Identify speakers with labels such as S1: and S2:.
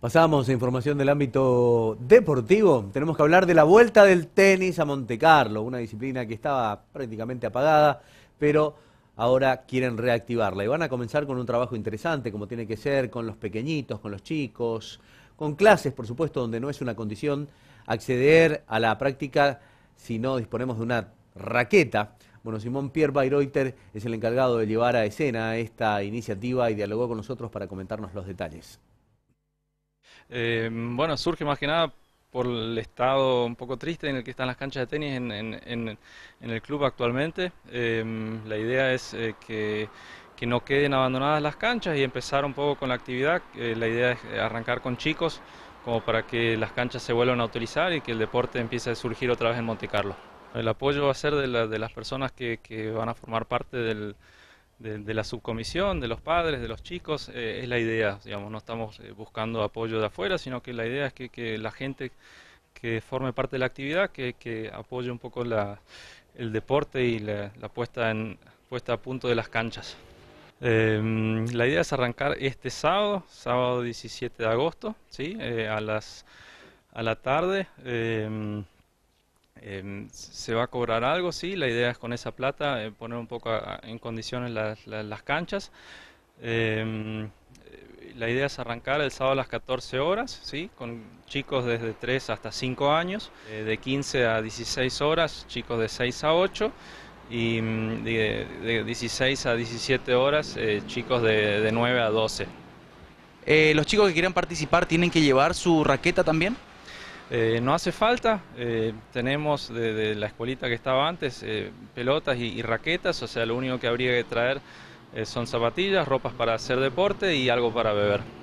S1: Pasamos a información del ámbito deportivo. Tenemos que hablar de la vuelta del tenis a Montecarlo, una disciplina que estaba prácticamente apagada, pero ahora quieren reactivarla. Y van a comenzar con un trabajo interesante, como tiene que ser, con los pequeñitos, con los chicos, con clases, por supuesto, donde no es una condición acceder a la práctica si no disponemos de una raqueta. Bueno, Simón Pierre Bayreuter es el encargado de llevar a escena esta iniciativa y dialogó con nosotros para comentarnos los detalles.
S2: Eh, bueno, surge más que nada por el estado un poco triste en el que están las canchas de tenis en, el club actualmente. Eh, la idea es eh, que, que, no queden abandonadas las canchas y empezar un poco con la actividad. la idea es arrancar con chicos como para que las canchas se vuelvan a utilizar y que el deporte empiece a surgir otra vez en Monte Carlo. El apoyo va a ser de, las personas que, que van a formar parte del de, la subcomisión, de los padres, de los chicos, eh, es la idea. Digamos, no estamos eh, buscando apoyo de afuera, sino que la idea es que, la gente que forme parte de la actividad, que, apoye un poco la, el deporte y la, puesta, en, puesta a punto de las canchas. Em, la idea es arrancar este sábado, sábado 17 de agosto, ¿sí? Eh, a, las, a la tarde. Em, Em, se va a cobrar algo, sí, la idea es con esa plata eh, poner un poco en condiciones las, canchas. Em, la idea es arrancar el sábado a las 14 horas, ¿sí? con chicos desde 3 hasta 5 años, eh, de 15 a 16 horas, chicos de 6 a 8 y mm, de, 16 a 17 horas, eh, chicos de, de, 9 a 12. ¿Los chicos que quieran participar tienen que llevar su raqueta también? Eh, no hace falta, eh, tenemos de, la escuelita que estaba antes eh, pelotas y, raquetas, o sea, lo único que habría que traer son zapatillas, ropas para hacer deporte y algo para beber.